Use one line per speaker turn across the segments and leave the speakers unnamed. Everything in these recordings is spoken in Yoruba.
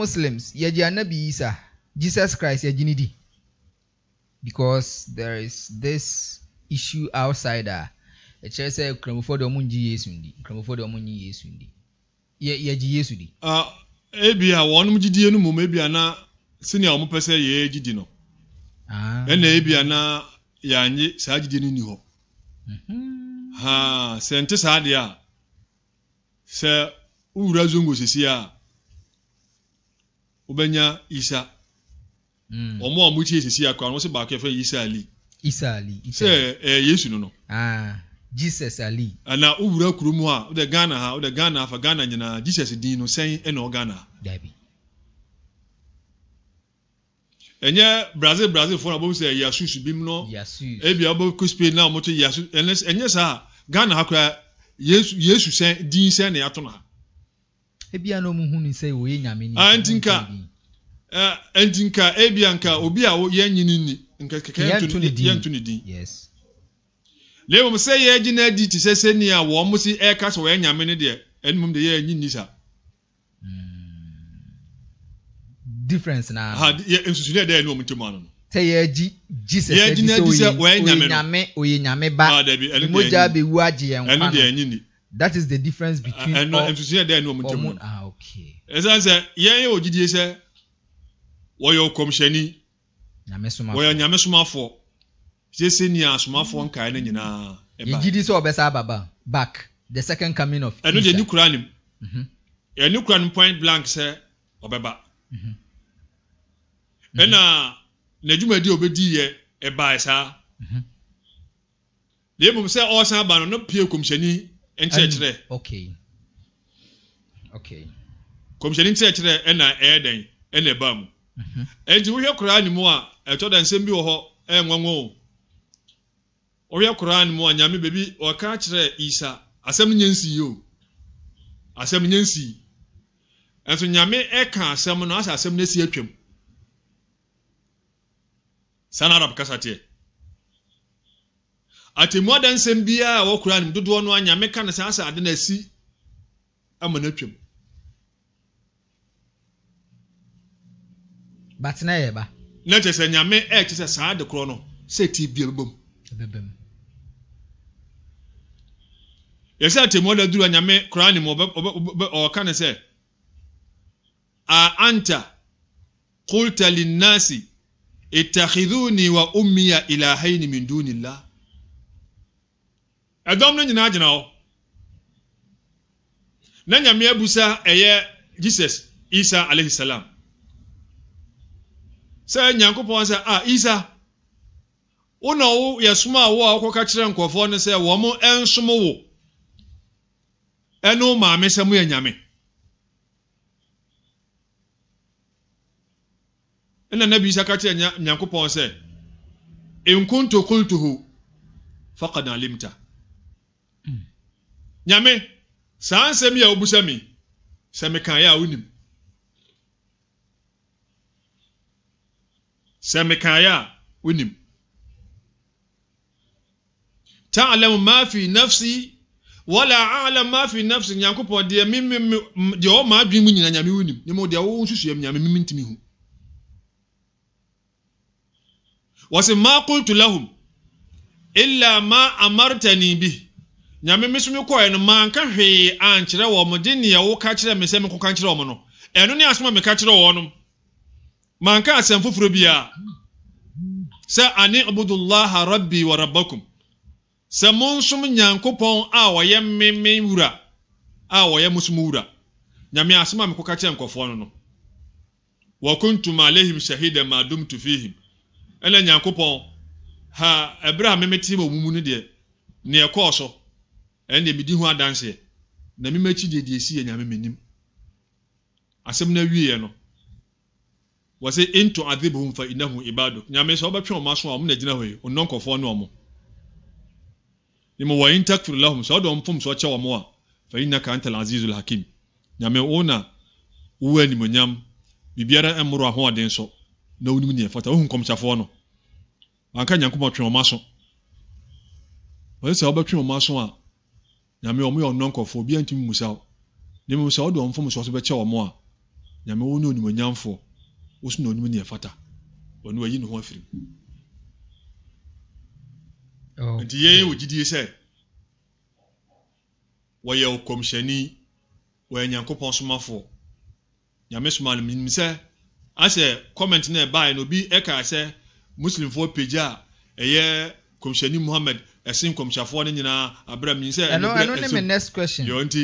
Muslims, yɛgye Anabi Isa, Jesus Christ yɛgye ne di. Because there is this issue outside a ɛkyerɛ sɛ nkramofoɔ de ɔmo ngye Yesu di, nkramofoɔ de ɔmo nye Yesu di. yɛgye Yesu di. ebi a wɔn
gyidie no mu mu ebi a na sini a wɔn pɛ sɛ yɛɛ gyidi no. ɛna ebi a na yɛanye saa gyidie no ni hɔ. sɛ nte saa deɛ a sɛ wowura zongo sisi a wobɛnya isa ɔmo hmm. a ɔmo tie sisi akɔ ano sɛ baako yɛfɛ isa ali isa ali sɛ ɛɛ eh, eh, yesu no no ah,
jesus ali
ana owura kurom a wode ghana ha wode ghana afa ghana nyinaa jesus din no sɛn ɛna ɔghana Ghana. dabi ɛnyɛ brazil brazil fo na bɔ sɛ yasusu bi mu no ebi a bɔ kɔ spain na ɔmo to yasu ɛnyɛ saa ghana ha koraa yesu yesu sɛn din sɛn na yɛato na ha
ebia na ɔmo hu ne sɛ wɔyɛ nyame ni
anti ah, nka anti eh, nka ebia nka obi a yɛn nyini ni nka kɛkɛ yɛntu ne din yes lebo sɛ yɛ gyina adi te sɛ sɛ nia wɔn mo si ɛka sɛ wɔyɛ nyame ni deɛ ɛnum de yɛ nyini sa. Mm.
difference na.
ha yɛ nsusuni ɛdɛ yɛ ni wɔn ti mu ano no
sɛ yɛgyi gyi sɛ sɛ bi sɛ nyame ba ah, mogya bɛwu agye yɛn nkwa no that is the difference between ɛno nsusua
dɛ ɛna ɔmo ntɛm no ah okay ɛsan sɛ yɛn yɛ ogyidie sɛ wɔyɛ ɔkɔmhyɛni wɔyɛ nyamesomafoɔ sese ni asomafoɔ nkae no nyinaa
ɛba yɛgyidi sɛ ɔbɛsa ababa back the second coming of ɛno deɛ ni
kura nim ɛni kura nim point blank sɛ ɔbɛba ɛna n'adwumadi a obedi yɛ ɛbaa saa na emu sɛ ɔsan aba no no pie kɔmhyɛni nkyerɛkyerɛ
okay okay
kɔmhyɛni nkyerɛkyerɛ ɛna ɛyɛ dɛn ɛna ɛba mu mm-hmm. nti wohwɛ koraa ne mu a ɛtɔ da nsɛm bi wɔ hɔ ɛyɛ o wohwɛ koraa ne mu a nyame baabi ɔka kyerɛ isa asɛm nyɛ nsi yi o asɛm nyɛ nsi nso nyame ɛka asɛm no asɛ asɛm no asi atwam saa na arab kasa teɛ atemu adansɛm biara a wɔkura no dodoɔ no anya meka no saa asa ade na asi ama no atwam
but na ɛyɛ ba
na kyerɛ sɛ nyame ɛkyɛ sɛ saa ade korɔ no sɛ ti bia bɛbɔ mu yɛsɛ atemu ada duru a nyame koraa ne mu ɔka no sɛ a anta qulta linnasi ittakhiduni wa ummiya ilahaini min dunillah ɛdɔm no nyinaa gyina hɔ na nyame abusa ɛyɛ jesus isa alayhi salam sɛ nyankopɔn sɛ a ah, isa wo na wo yɛ soma a wo a wokɔka kyerɛ nkurɔfoɔ no sɛ wɔn mo nsom wo ɛne wo maame sɛ moyɛ nyame ɛna nabi isa ka kyerɛ nyankopɔn sɛ nkuntokuntuhu fakad alimta nyame saa nsɛm yi a wobusa mi sɛ mekan yɛ a wonim sɛ mekan yɛ a wonim ta'lam ma fi nafsi wala a'lam ma fi nafsi nyankopɔn deɛ mi mi deɛ ɔma adwene mu nyina nyame wonim ne mu deɛ wɔn nsusua mu nyame mi ntumi hu wɔsi ma kultu lahum illa ma amartani bi nyame me so mekɔɛ no manka hwee ankyerɛ wɔ mo de nea woka kyerɛ me sɛ mekɔka nkyerɛ wɔ no ɛno ne asom meka kyerɛ wɔ no manka asɛm foforɔ biara sɛ ane abudullaha rabbi wa rabbakum sɛ monsom nyankopɔn a wɔyɛ meme wura a wɔyɛ mosom wura nyame asɛm a mekɔka kyerɛ nkɔfoɔ no no wɔkuntum alehim shahida ma dumtu fihim ɛna nyankopɔn ha ɛberɛ a memete wɔ mu mu no deɛ neɛ kɔɔ so ɛnna mi di ho adanseɛ na mi m'akyi deɛ deɛ si yɛ nyame m'anim asɛm na wieɛ no wɔsɛ into adibuhum fa inahu ibadu nyame sɛ ɔbɛtwe ɔmo aso a ɔmo na gyina hɔ yi ɔno nkɔfoɔ ne ɔmo nimu wɔ in takfir lahum sɛ ɔdɔ mpom sɛ ɔkyɛ ɔmo a fa ina ka antal azizul hakim nyame wo na wo animonyam biribiara mmoro ahoɔden so na wonim neɛ fata wohu nkɔmhyɛfoɔ no wanka nyankopɔn twe ɔmo aso wɔsɛ sɛ ɔbɛtwe ɔmo aso a nyame ɔmo yɛ ɔno nkɔfoɔ obiara ntumi mu sa wo na mmom sɛ wode ɔmfom so so bɛkyɛ ɔmo a nyame wo ne onimonyamfoɔ wo so na onim ne ɛfata ɔno wayi ne ho afiri oh. nti yɛn wɔ gyidie sɛ wɔyɛ kɔmhyɛni wɔyɛ nyankopɔn somafoɔ nyame soma no menim sɛ asɛ comment no ɛbaeɛ no obi ɛkaa sɛ muslimfoɔ pagya a ɛyɛ kɔmhyɛni muhammed ɛsin kɔmhyɛfoɔ no nyinaa abira mi sɛ ɛno ɛno ne mi
next question yɔ nti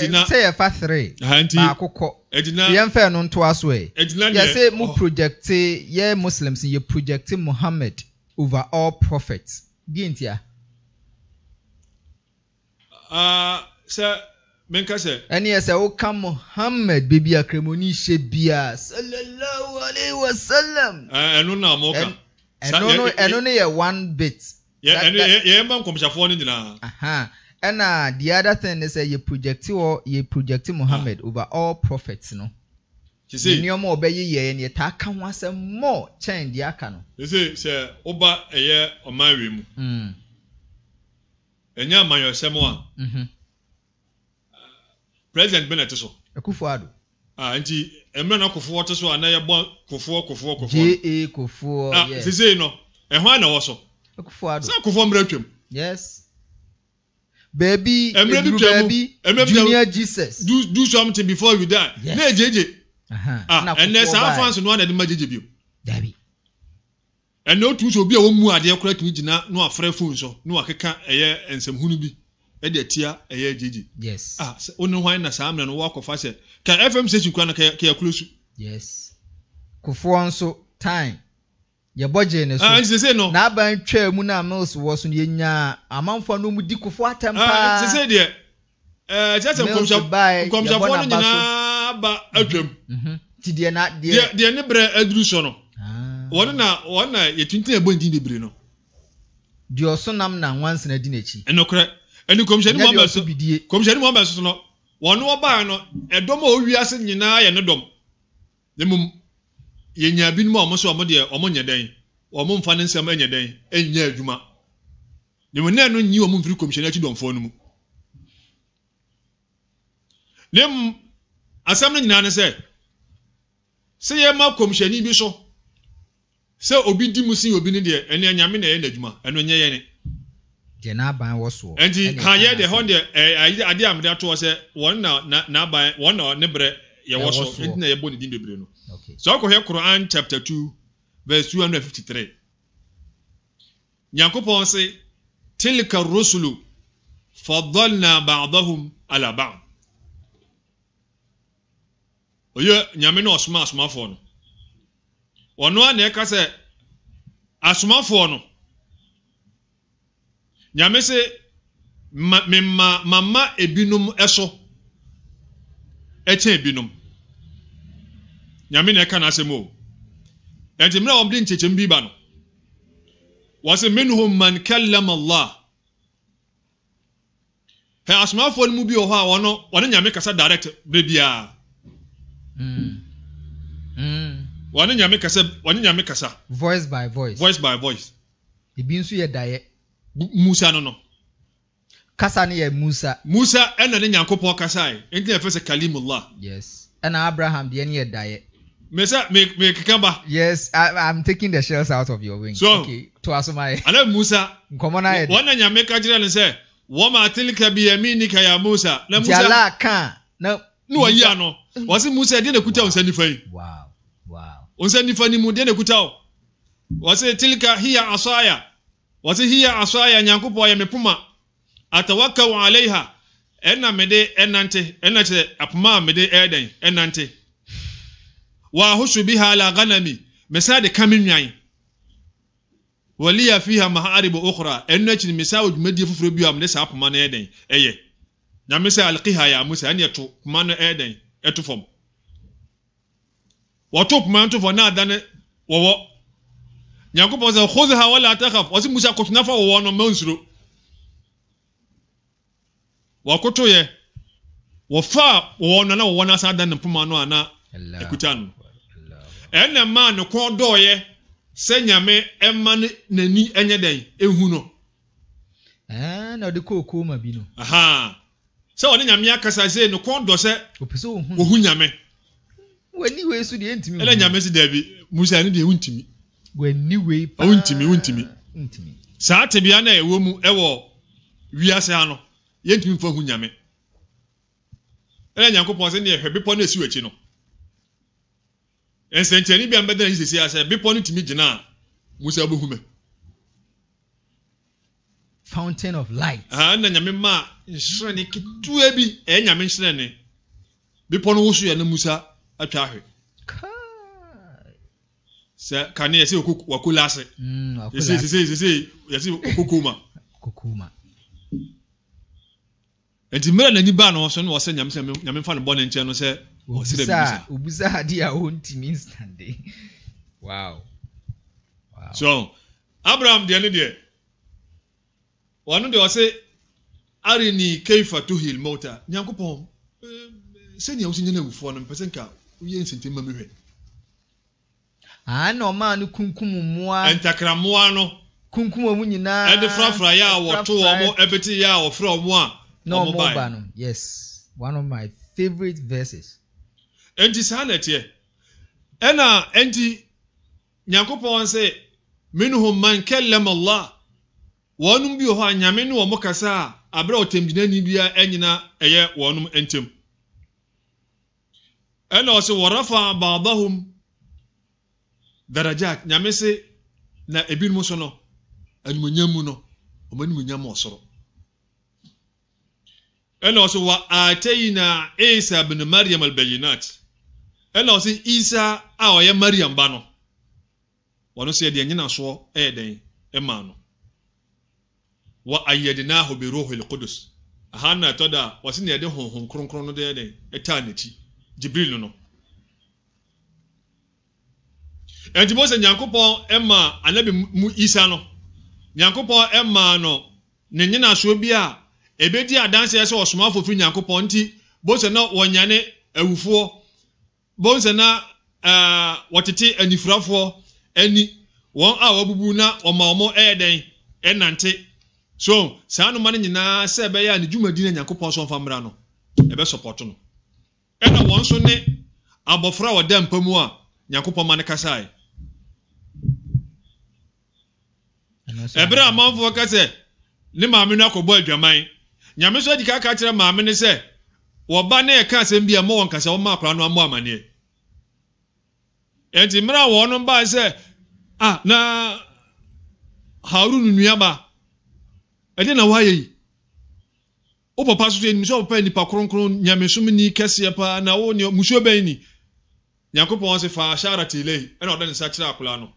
dina sɛ yɛfa three ahanti baako kɔ ɛdina yɛn fɛ no ntoa so yɛ ɛdina yɛ yɛsɛ mu oh. project yɛ muslims yɛ project muhammed over all prophets di nti a. aa ah, sɛ menka sɛ. ɛni yɛ sɛ woka muhammed beebi akramoni hyɛ bia sallallahu alayhi wa sallam. ɛnu na mɔ kan ɛno no ɛno no yɛ one bit.
yɛn
mma nkɔmhyɛfoɔ no nyinaa. ɛna the other thing is sɛ yɛ projecti, wɔ yɛ project muhammed ah. over all prophets no. sise nneɛma ɔbɛyi yɛ yɛn yɛ taa ka ho asɛm mɔ kyɛn deɛ aka no.
sise sɛ ɔba ɛyɛ ɔman wi mu. Mm. ɛnyɛ amanyɔsɛm a. Mm-hmm. president bɛ na ɛte so. ɛkufu ado. Ah, nti mmerɛ na kofoɔ te so a na yɛbɔ kofoɔ kofoɔ kofoɔ
ja kofoɔ
a ah, sisei no ɛho na wɔ so sɛ kofoɔ mmerɛ twam yes baabi eduru baabi junior jesus do do something before you die yes. na Ah, ɛnɛ saa fans no anadi ma gyegye bio ɛnɛ otu so obi a wɔn mu adeɛ kora tumi gyina no afrɛ phone so no akeka ɛyɛ nsɛmhunu bi ɛde tia ɛyɛ gyegye yes ah wone hwan na saa mmerɛ no woakɔfa sɛ ka fm station kora no kɛyɛ kuro su
yes kofoɔ nso time yɛbɔ gye ne ah, so sese no n'aban twaa mu na mills wɔ so no yɛnyaa amanfoɔ no mu di kofoɔ atɛm ah, paa sese deɛ ɛɛ eh, kyerɛ sɛ nkɔmhyɛfoɔ no nyinaa ba atwam mhm. mhm. ti deɛ na deɛ
deɛ ne brɛ aduru so no ah. wɔn na wɔn na yɛtuntun ɛbɔ ndin bebree no deɛ ɔso nam na nwansana di n'akyi ɛnokorɛ ɛni komisɛni muhammed so komisɛni muhammed so no wɔn ɔbaa no ɛdɔm e a owi ase nyinaa yɛ ne dɔm emu yɛnya binom a wɔn so wɔn deɛ wɔn nyɛ dɛn wɔn mfa ne nsɛm ɛnyɛ dɛn ɛnyɛ e adwuma emu nɛɛ no nyi wɔn mfiri komisɛni akyi dɔmfoɔ no mu ne mu asɛm no nyinaa ne sɛ sɛ yɛma komisɛni bi so sɛ obi di mu si obi ne deɛ ɛnɛ nyame na ɛyɛ n'adwuma ɛno nyɛ yɛn ne
deɛ n'aban wɔ soɔ.
nti kan yɛ deɛ hɔn deɛ ɛɛ ade a mede ato hɔ sɛ wɔn na n'aban wɔn na ne brɛ yɛwɔ soɔ nti na
yɛbɔ ne din bebree
no sɛ ɔkɔhwɛ koran chapter two verse two hundred fifty three nyankopɔn se tilka rusulu fadolna baadahum ala baad oye nyame na ɔsoma asomafoɔ no ɔno a na ɛka sɛ asomafoɔ no nyame sɛ mema mama ebinom ɛso ɛkyɛn ebinom nyame na ɛka n'asɛm o ɛnti mmerɛ a wɔde nkyɛkyɛm bi ba no wɔsɛ minhum man kallam allah hɛ asomafoɔ no mu bi wɔ hɔ a wɔno wɔne nyame kasa direct berɛ biara mm. mm. wɔne nyame kasa wɔne nyame kasa
voice by voice
voice by voice
ebi nso yɛ daeɛ musa no no kasa no yɛ musa musa
ɛna ne nyankopɔn kasae enti na ɛfɛ sɛ kalimullah yes
ɛna abraham deɛ ne yɛ daeɛ mesa mekeka ba yes I, i'm taking the shells out of your wing so okay to asoma
yɛ ana musa nkɔmɔ na yɛ de wɔn na nyame ka kyerɛ no sɛ wɔn ma tilika bi yɛmi nika ya musa na musa jala kan na ne wɔyi ano wɔsi musa deɛ na kuta wow. nsa nifa yi wow wow nsa nifa ni mu deɛ na kuta o wɔsi tilika hiya asaya wɔte hiya asɔaya nyankopɔn yɛ me poma atawakau alaiha ɛna mede ɛnante ɛna kyerɛ apoma a mede ɛɛdɛn ɛnante wɔahosu bi ha ala ganami mesan de ka me nwan waliya fiha maharib ukhra ɛno akyiri mesan wɔ dwumadie foforɔ bi a mede saa poma no ɛɛdɛn ɛyɛ na mesɛ alqiha yɛ amusa ɛne ɛto poma no ɛɛdɛn ɛto fam wɔto poma no to fam na ada no wɔwɔ nyankopɔn sɛ hose ha wala atakaf ɔsi musa kotona fa wɔwɔ no mma ah, nsuro wɔkotoyɛ wɔfa wɔwɔ no na wɔwɔ no asan da ne poma no ana akuta no ɛnna mmaa ne kɔn dɔɔyɛ sɛ nyame ɛma n'ani ɛnyɛ dɛn ehu no.
na ɔde kookoo ma bi no.
sɛ ɔne nyame akasa se ne kɔn dɔ sɛ ohu nyame. wani wei so deɛ ntumi. ɛna nyame si dɛbi musa ne deɛ ntumi w'aniwei paa wuntumi wuntumi wuntumi saa tebea na ɛwɔ mu ɛwɔ wiase ha no yɛntumi nfa hu nyame ɛna nyankopɔn sɛ ne yɛhwɛ bepɔ no esi w'akyi no nsɛnkyerɛnne bi mbɛdɛn yi sisi asɛ bepɔ no tumi gyina musa bɛ hu
fountain of light.
ɛna nyame maa nsirani ketewa bi ɛyɛ nyame nsirani bepɔ no woso yɛ no musa atwa ahwɛ. kaa. kane yɛsɛ wakɔla ase yɛsɛ ɔkɔkɔma nti mmerɛ n'ani baa no so no wɔsɛ nyame fa no bɔ ne nkyɛn no sɛ so abraham deɛ ne deɛ ɔno deɛ ɔse areni kaifa tuhil mota nyankopɔn sɛnea wosi nyɛ no awufoɔ no mpɛ sɛ nka woyɛ nsɛntɛm ma mehwɛ
a na ɔmaa no kunkum mmoa ntakrammoa no kunkum ɔmu nyinaa ɛde frafra yɛ a wɔto ɔmo ɛbɛti yɛ a wɔfrɛ ɔmo a na ɔmo ba no yes one of my favourite verses. nti saa na ɛteɛ
ɛna nti nyankopɔn sɛ minhum man kallam allah wɔnom bi wɔ hɔ a nyame ne wɔn kasa a abere a ɔtɛmgyinani bia nyina ɛyɛ wɔnom ntɛm ɛna ɔsɛ wɔrafa baadahum darajak nyamese na ebinom so no animonyam mu no ɔmo animonyam ɔsoro ɛna ɔso wa ateyina isa bin mariam albayinat ɛna ɔsi isa a ɔyɛ mariam ba no wɔn nso yɛ deɛ nyinasoɔ ɛyɛ den ɛma no wa ayɛdina ahobiro holi kodos aha na ɛtɔ da wɔsi na yɛde honhom kronkron no deɛ den ɛtaa n'akyi jibril no nti mose nyankopɔn ɛma anabi mu isa no nyankopɔn ɛma no ne nyenasoɔ bi a ebedi adanseɛ sɛ ɔsomafo firi nyankopɔn nti mose na wɔnyane awufoɔ mose na ɛɛ eh, wɔtete anifurafoɔ ani wɔn a wɔbubu na ɔma wɔn ɛyɛ ɛnante so saa anoma no nyinaa sɛ ɛbɛyɛ a ne dwumadi na nyankopɔn so ɔfa mmra no ɛbɛ sɔpɔto no ɛna wɔn nso ne abɔfra a wɔda mpa mu a nyankopɔn ma no kasaeɛ ɛberɛ a amanfoɔ ka sɛ ne maame no akɔbɔ adwaman nyame so adi ka ka kyerɛ maame no sɛ wɔba ne ɛka asɛm bi a ɛmɔ wɔn kasa wɔma akora no amɔ amaneɛ ɛnti mmerɛ a wɔn baa sɛ a na harun nuaba ɛde na wayɛ yi wo papa so so anim sɛ ɔpapa nipa kronkron nyamesom ni kɛseɛ paa na wo ne musuo bɛn ni nyankopɔn sɛ fa asharate ilai ɛna ɔda ne nsa kyerɛ akola no